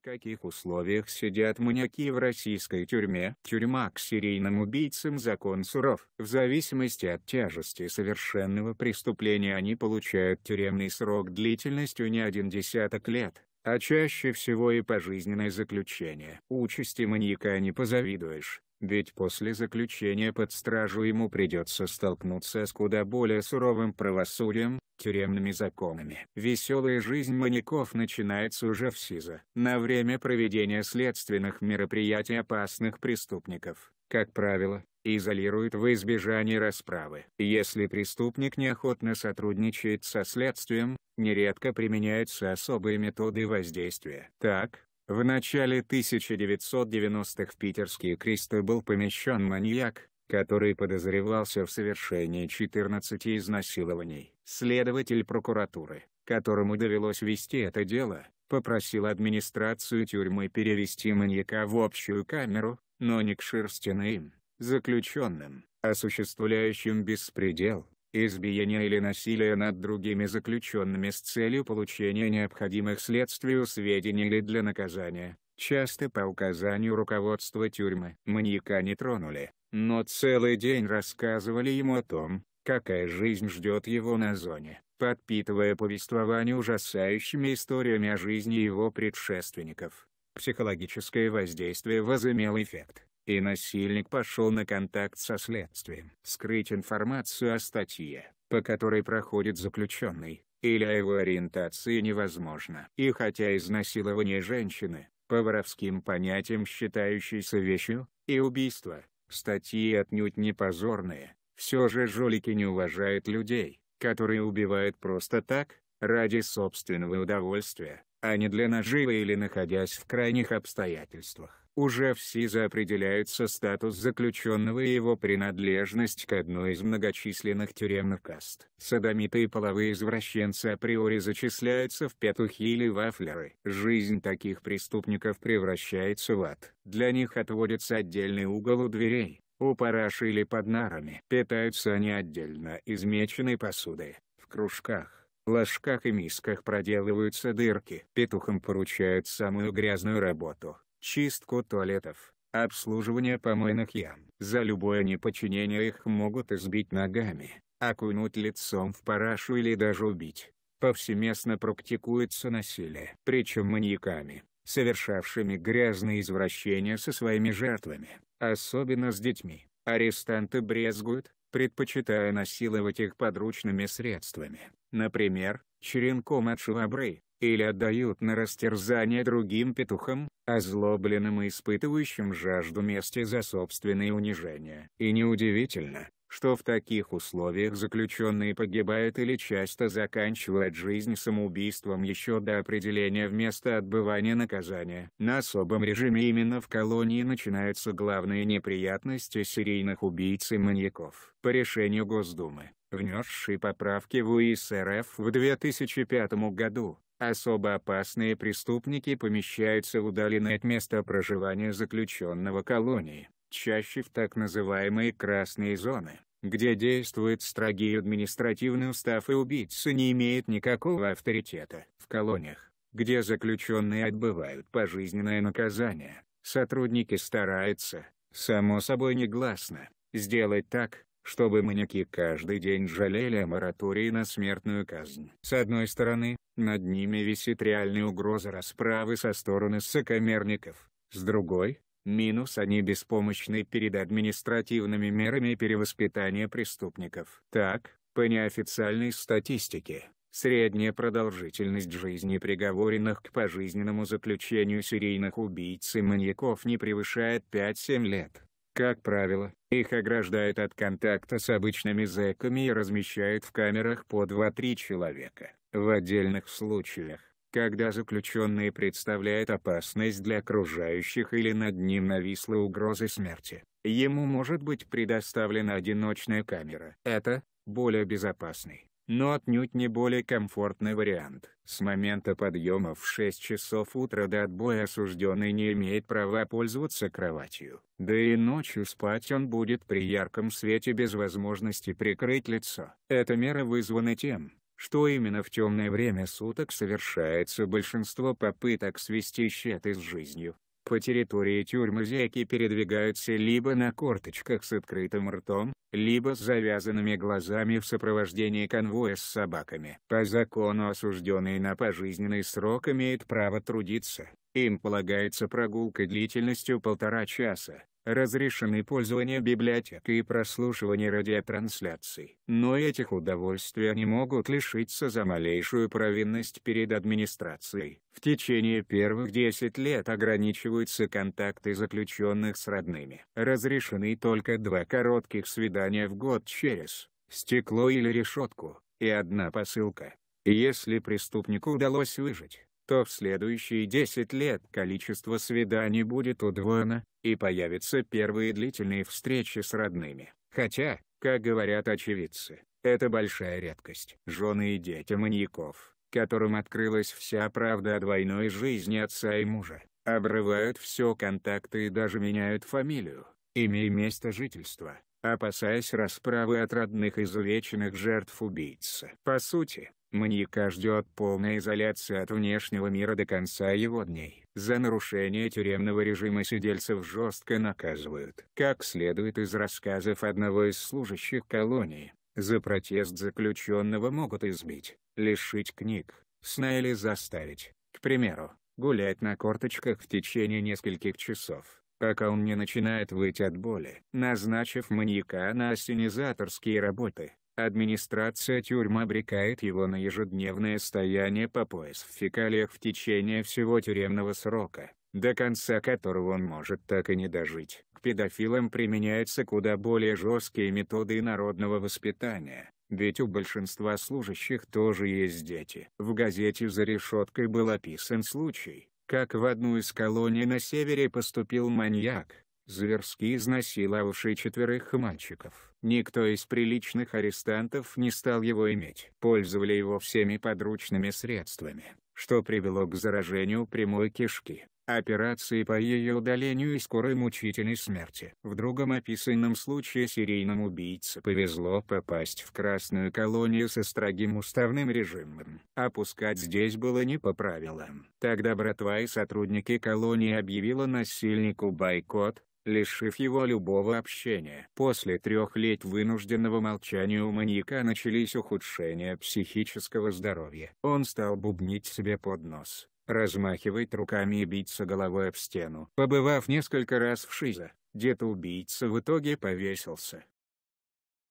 В каких условиях сидят маньяки в российской тюрьме? Тюрьма к серийным убийцам закон суров. В зависимости от тяжести совершенного преступления они получают тюремный срок длительностью не один десяток лет а чаще всего и пожизненное заключение. Участи маньяка не позавидуешь, ведь после заключения под стражу ему придется столкнуться с куда более суровым правосудием, тюремными законами. Веселая жизнь маньяков начинается уже в СИЗО. На время проведения следственных мероприятий опасных преступников, как правило, изолирует в избежании расправы. Если преступник неохотно сотрудничает со следствием, нередко применяются особые методы воздействия. Так, в начале 1990-х в питерские кресты был помещен маньяк, который подозревался в совершении 14 изнасилований. Следователь прокуратуры, которому довелось вести это дело, попросил администрацию тюрьмы перевести маньяка в общую камеру, но не к шерстяным заключенным, осуществляющим беспредел, избиение или насилие над другими заключенными с целью получения необходимых следствию сведений или для наказания, часто по указанию руководства тюрьмы. Маньяка не тронули, но целый день рассказывали ему о том, какая жизнь ждет его на зоне, подпитывая повествование ужасающими историями о жизни его предшественников. Психологическое воздействие возымело эффект и насильник пошел на контакт со следствием. Скрыть информацию о статье, по которой проходит заключенный, или о его ориентации невозможно. И хотя изнасилование женщины, по воровским понятиям считающейся вещью, и убийство, статьи отнюдь не позорные, все же жулики не уважают людей, которые убивают просто так, ради собственного удовольствия, а не для наживы или находясь в крайних обстоятельствах. Уже в СИЗО определяется статус заключенного и его принадлежность к одной из многочисленных тюремных каст. Садомиты и половые извращенцы априори зачисляются в петухи или вафлеры. Жизнь таких преступников превращается в ад. Для них отводится отдельный угол у дверей. У параши или под нарами. Питаются они отдельно измеченной меченой посуды, в кружках ложках и мисках проделываются дырки. Петухам поручают самую грязную работу чистку туалетов, обслуживание помойных ям. За любое неподчинение их могут избить ногами, окунуть лицом в парашу или даже убить. Повсеместно практикуется насилие. Причем маньяками, совершавшими грязные извращения со своими жертвами, особенно с детьми. Арестанты брезгуют, предпочитая насиловать их подручными средствами, например, черенком от швабры, или отдают на растерзание другим петухам, озлобленным и испытывающим жажду мести за собственные унижения. И неудивительно, что в таких условиях заключенные погибают или часто заканчивают жизнь самоубийством еще до определения вместо отбывания наказания. На особом режиме именно в колонии начинаются главные неприятности серийных убийц и маньяков. По решению Госдумы, внесшей поправки в УИС в 2005 году, Особо опасные преступники помещаются в удаленные от места проживания заключенного колонии, чаще в так называемые «красные зоны», где действует строгий административный устав и убийца не имеет никакого авторитета. В колониях, где заключенные отбывают пожизненное наказание, сотрудники стараются, само собой негласно, сделать так, чтобы маньяки каждый день жалели о моратории на смертную казнь. С одной стороны, над ними висит реальная угроза расправы со стороны сокомерников, с другой, минус они беспомощны перед административными мерами перевоспитания преступников. Так, по неофициальной статистике, Средняя продолжительность жизни приговоренных к пожизненному заключению серийных убийц и маньяков не превышает 5-7 лет. Как правило, их ограждают от контакта с обычными зэками и размещают в камерах по 2-3 человека. В отдельных случаях, когда заключенные представляют опасность для окружающих или над ним нависла угроза смерти, ему может быть предоставлена одиночная камера. Это более безопасный но отнюдь не более комфортный вариант. С момента подъема в 6 часов утра до отбоя осужденный не имеет права пользоваться кроватью. Да и ночью спать он будет при ярком свете без возможности прикрыть лицо. Эта мера вызвана тем, что именно в темное время суток совершается большинство попыток свести счеты с жизнью. По территории тюрьмы зеки передвигаются либо на корточках с открытым ртом, либо с завязанными глазами в сопровождении конвоя с собаками. По закону осужденные на пожизненный срок имеют право трудиться. Им полагается прогулка длительностью полтора часа разрешены пользование библиотекой и прослушивание радиотрансляций. Но этих удовольствий они могут лишиться за малейшую провинность перед администрацией. В течение первых 10 лет ограничиваются контакты заключенных с родными. Разрешены только два коротких свидания в год через стекло или решетку, и одна посылка. Если преступнику удалось выжить, что в следующие 10 лет количество свиданий будет удвоено, и появятся первые длительные встречи с родными. Хотя, как говорят очевидцы, это большая редкость. Жены и дети маньяков, которым открылась вся правда о двойной жизни отца и мужа, обрывают все контакты и даже меняют фамилию, имея место жительства опасаясь расправы от родных изувеченных жертв убийцы. По сути, маньяка ждет полная изоляция от внешнего мира до конца его дней. За нарушение тюремного режима сидельцев жестко наказывают. Как следует из рассказов одного из служащих колонии, за протест заключенного могут избить, лишить книг, сна или заставить, к примеру, гулять на корточках в течение нескольких часов пока он не начинает выть от боли. Назначив маньяка на осенизаторские работы, администрация тюрьмы обрекает его на ежедневное стояние по пояс в фекалиях в течение всего тюремного срока, до конца которого он может так и не дожить. К педофилам применяются куда более жесткие методы народного воспитания. Ведь у большинства служащих тоже есть дети. В газете «За решеткой» был описан случай, как в одну из колоний на севере поступил маньяк, зверски изнасиловавший четверых мальчиков. Никто из приличных арестантов не стал его иметь. Пользовали его всеми подручными средствами, что привело к заражению прямой кишки операции по ее удалению и скорой мучительной смерти. В другом описанном случае серийному убийце повезло попасть в красную колонию со строгим уставным режимом. Опускать здесь было не по правилам. Тогда братва и сотрудники колонии объявила насильнику бойкот, лишив его любого общения. После трех лет вынужденного молчания у маньяка начались ухудшения психического здоровья. Он стал бубнить себе под нос размахивать руками и биться головой об стену. Побывав несколько раз в ШИЗа, дед-убийца в итоге повесился.